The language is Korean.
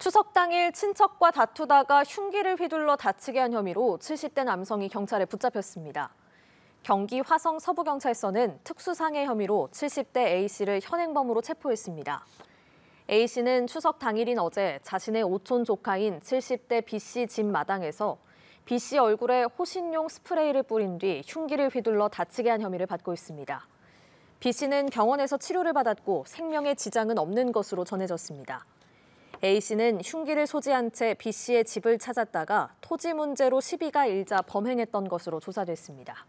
추석 당일 친척과 다투다가 흉기를 휘둘러 다치게 한 혐의로 70대 남성이 경찰에 붙잡혔습니다. 경기 화성 서부경찰서는 특수상해 혐의로 70대 A씨를 현행범으로 체포했습니다. A씨는 추석 당일인 어제 자신의 오촌 조카인 70대 B씨 집 마당에서 B씨 얼굴에 호신용 스프레이를 뿌린 뒤 흉기를 휘둘러 다치게 한 혐의를 받고 있습니다. B씨는 병원에서 치료를 받았고 생명의 지장은 없는 것으로 전해졌습니다. A씨는 흉기를 소지한 채 B씨의 집을 찾았다가 토지 문제로 시비가 일자 범행했던 것으로 조사됐습니다.